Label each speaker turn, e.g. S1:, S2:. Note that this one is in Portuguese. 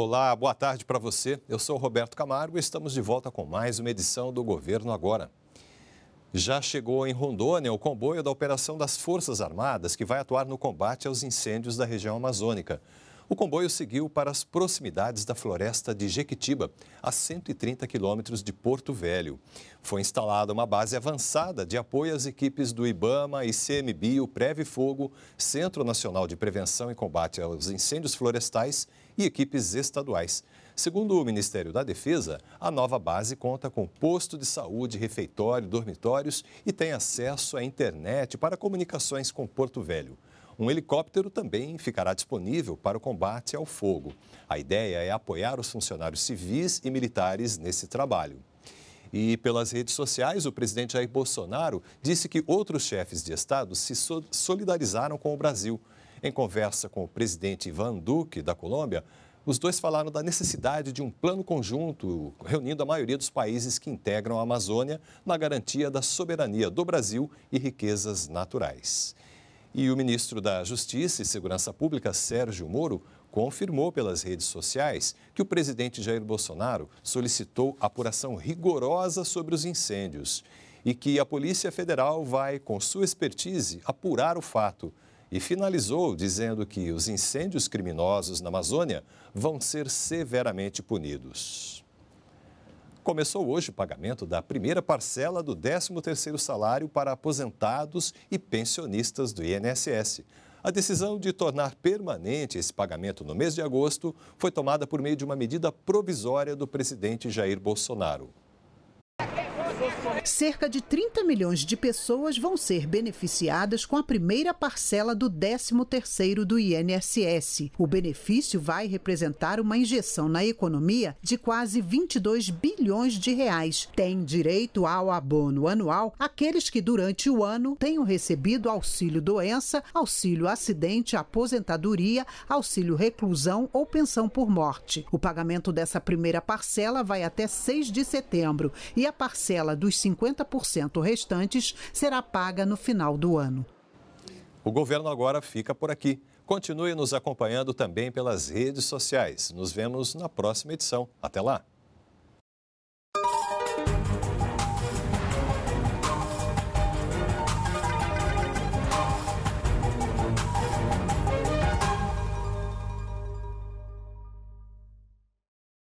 S1: Olá, boa tarde para você. Eu sou Roberto Camargo e estamos de volta com mais uma edição do Governo Agora. Já chegou em Rondônia o comboio da operação das Forças Armadas que vai atuar no combate aos incêndios da região amazônica. O comboio seguiu para as proximidades da floresta de Jequitiba, a 130 quilômetros de Porto Velho. Foi instalada uma base avançada de apoio às equipes do IBAMA, ICMBio, Preve Fogo, Centro Nacional de Prevenção e Combate aos Incêndios Florestais e equipes estaduais. Segundo o Ministério da Defesa, a nova base conta com posto de saúde, refeitório, dormitórios e tem acesso à internet para comunicações com Porto Velho. Um helicóptero também ficará disponível para o combate ao fogo. A ideia é apoiar os funcionários civis e militares nesse trabalho. E pelas redes sociais, o presidente Jair Bolsonaro disse que outros chefes de Estado se solidarizaram com o Brasil. Em conversa com o presidente Ivan Duque, da Colômbia, os dois falaram da necessidade de um plano conjunto, reunindo a maioria dos países que integram a Amazônia, na garantia da soberania do Brasil e riquezas naturais. E o ministro da Justiça e Segurança Pública, Sérgio Moro, confirmou pelas redes sociais que o presidente Jair Bolsonaro solicitou apuração rigorosa sobre os incêndios e que a Polícia Federal vai, com sua expertise, apurar o fato. E finalizou dizendo que os incêndios criminosos na Amazônia vão ser severamente punidos. Começou hoje o pagamento da primeira parcela do 13º salário para aposentados e pensionistas do INSS. A decisão de tornar permanente esse pagamento no mês de agosto foi tomada por meio de uma medida provisória do presidente Jair Bolsonaro.
S2: Cerca de 30 milhões de pessoas vão ser beneficiadas com a primeira parcela do 13º do INSS. O benefício vai representar uma injeção na economia de quase 22 bilhões de reais. Tem direito ao abono anual aqueles que durante o ano tenham recebido auxílio doença, auxílio acidente, aposentadoria, auxílio reclusão ou pensão por morte. O pagamento dessa primeira parcela vai até 6 de setembro e a parcela parcela dos 50% restantes será paga no final do ano.
S1: O governo agora fica por aqui. Continue nos acompanhando também pelas redes sociais. Nos vemos na próxima edição. Até lá!